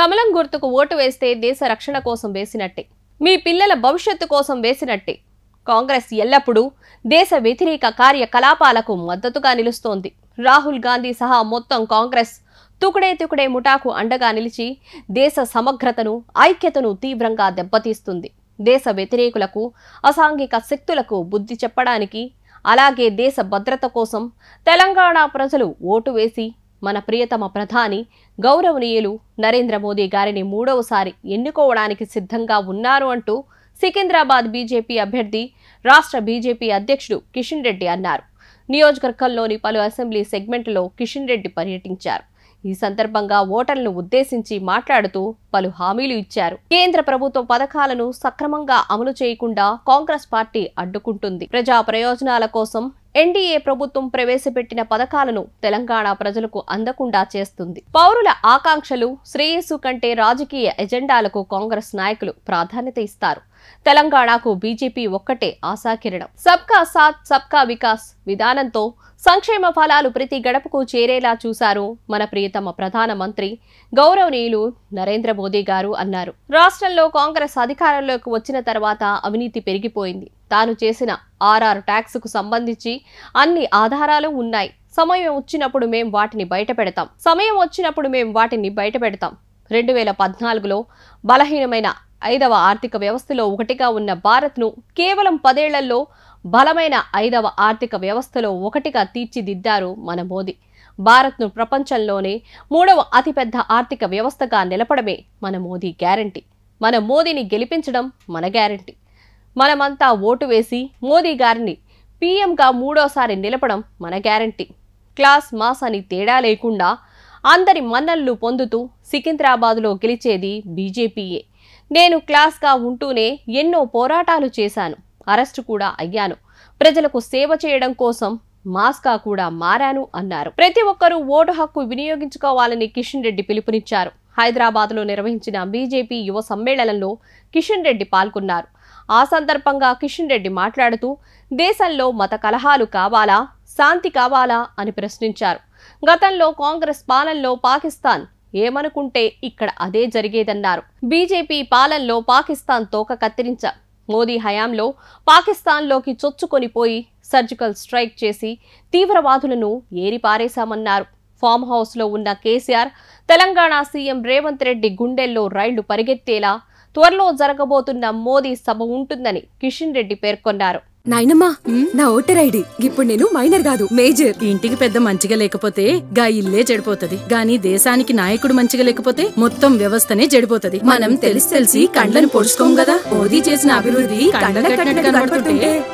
కమలం గుర్తుకు ఓటు వేస్తే దేశ రక్షణ కోసం వేసినట్టే మీ పిల్లల భవిష్యత్తు కోసం వేసినట్టే కాంగ్రెస్ ఎల్లప్పుడూ దేశ వ్యతిరేక కార్యకలాపాలకు మద్దతుగా నిలుస్తోంది రాహుల్ గాంధీ సహా మొత్తం కాంగ్రెస్ తుకుడే తుకుడే ముఠాకు అండగా నిలిచి దేశ సమగ్రతను ఐక్యతను తీవ్రంగా దెబ్బతీస్తుంది దేశ వ్యతిరేకులకు అసాంఘిక శక్తులకు బుద్ధి చెప్పడానికి అలాగే దేశ భద్రత కోసం తెలంగాణ ప్రజలు ఓటు వేసి మన ప్రియతమ ప్రధాని గౌరవనీయులు నరేంద్ర మోదీ గారిని మూడవసారి ఎన్నుకోవడానికి సిద్ధంగా ఉన్నారు అంటూ సికింద్రాబాద్ బీజేపీ అభ్యర్థి రాష్ట్ర బీజేపీ అధ్యక్షుడు కిషన్ రెడ్డి అన్నారు నియోజకవర్గంలోని పలు అసెంబ్లీ సెగ్మెంట్లో కిషన్ రెడ్డి పర్యటించారు ఈ సందర్భంగా ఓటర్లను ఉద్దేశించి మాట్లాడుతూ పలు హామీలు ఇచ్చారు కేంద్ర ప్రభుత్వ పథకాలను సక్రమంగా అమలు చేయకుండా కాంగ్రెస్ పార్టీ అడ్డుకుంటుంది ప్రజా ప్రయోజనాల కోసం ఎన్డీఏ ప్రభుత్వం ప్రవేశపెట్టిన పథకాలను తెలంగాణ ప్రజలకు అందకుండా చేస్తుంది పౌరుల ఆకాంక్షలు శ్రేయస్సు కంటే రాజకీయ ఎజెండాలకు కాంగ్రెస్ నాయకులు ప్రాధాన్యత ఇస్తారు తెలంగాణకు బీజేపీ ఒక్కటే ఆశాకిరణం సబ్కా సాత్ సబ్కా వికాస్ విధానంతో సంక్షేమ ఫలాలు ప్రతి గడపకు చేరేలా చూశారు మన ప్రియతమ ప్రధానమంత్రి గౌరవనీయులు నరేంద్ర మోదీ గారు అన్నారు రాష్ట్రంలో కాంగ్రెస్ అధికారంలోకి వచ్చిన తర్వాత అవినీతి పెరిగిపోయింది తాను చేసిన ఆర్ఆర్ ట్యాక్స్ కు సంబంధించి అన్ని ఆధారాలు ఉన్నాయి సమయం వచ్చినప్పుడు మేం వాటిని బయట పెడతాం సమయం వచ్చినప్పుడు మేం వాటిని బయట పెడతాం రెండు వేల పద్నాలుగులో బలహీనమైన ఐదవ ఆర్థిక వ్యవస్థలో ఒకటిగా ఉన్న భారత్ను కేవలం పదేళ్లలో బలమైన ఐదవ ఆర్థిక వ్యవస్థలో ఒకటిగా తీర్చిదిద్దారు మన మోదీ భారత్ను ప్రపంచంలోనే మూడవ అతిపెద్ద ఆర్థిక వ్యవస్థగా నిలపడమే మన మోదీ గ్యారంటీ మన మోదీని గెలిపించడం మన గ్యారంటీ మనమంతా ఓటు వేసి మోదీ గారిని పీఎంగా మూడోసారి నిలపడం మన గ్యారంటీ క్లాస్ మాస్ అని తేడా లేకుండా అందరి మన్నళ్లు పొందుతూ సికింద్రాబాద్లో గెలిచేది బీజేపీయే నేను క్లాస్గా ఉంటూనే ఎన్నో పోరాటాలు చేశాను అరెస్టు కూడా అయ్యాను ప్రజలకు సేవ చేయడం కోసం మాస్కా కూడా మారాను అన్నారు ప్రతి ఒక్కరూ ఓటు హక్కు వినియోగించుకోవాలని కిషన్ రెడ్డి పిలుపునిచ్చారు హైదరాబాద్లో నిర్వహించిన బీజేపీ యువ సమ్మేళనంలో కిషన్ రెడ్డి పాల్గొన్నారు ఆ సందర్భంగా కిషన్ రెడ్డి మాట్లాడుతూ దేశంలో మత కలహాలు కావాలా శాంతి కావాలా అని ప్రశ్నించారు గతంలో కాంగ్రెస్ పాలనలో పాకిస్తాన్ ఏమనుకుంటే ఇక్కడ అదే జరిగేదన్నారు బీజేపీ పాలనలో పాకిస్తాన్ తోక కత్తిరించ మోదీ హయాంలో పాకిస్తాన్లోకి చొచ్చుకొనిపోయి సర్జికల్ స్ట్రైక్ చేసి తీవ్రవాదులను ఏరిపారేశామన్నారు ఫామ్ హౌస్లో ఉన్న కేసీఆర్ తెలంగాణ సీఎం రేవంత్ రెడ్డి గుండెల్లో రైళ్లు పరిగెత్తేలా త్వరలో జరగబోతున్న మోదీ సభ ఉంటుందని కిషన్ రెడ్డి పేర్కొన్నారు నాయనమ్మా నా ఓటర్ ఐడి ఇప్పుడు నేను మైనర్ కాదు మేజర్ ఇంటికి పెద్ద మంచిగా లేకపోతే గా ఇల్లే చెడిపోతది గాని దేశానికి నాయకుడు మంచిగా లేకపోతే మొత్తం వ్యవస్థనే చెడిపోతది మనం తెలిసి తెలిసి కండ్లను పొడుచుకోం కదా మోదీ చేసిన అభివృద్ధి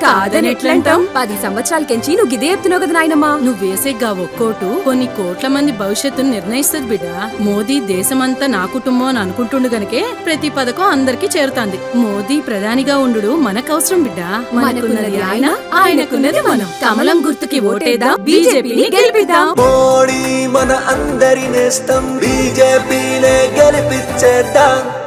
కాదని ఎట్లంటాం పది సంవత్సరాల కెంచి నువ్వు గిదే ఎత్తున్నావు కదా నాయనమ్మా నువ్వు వేసే గా ఒక్కోటు కొన్ని కోట్ల మంది భవిష్యత్తును నిర్ణయిస్తుంది బిడ్డ మోదీ దేశమంతా నా కుటుంబం అని అనుకుంటుండు గనకే ప్రతి పథకం అందరికీ చేరుతాంది మోదీ ప్రధానిగా ఉండు అవసరం బిడ్డ మనకు మనకున్నది ఆయన ఆయనకున్నది మనం కమలం గుర్తుకి ఓటేదా బీజేపీని గెలిపిద్దాం మోడీ మన అందరి నేస్తం బీజేపీనే గెలిపించేద్దాం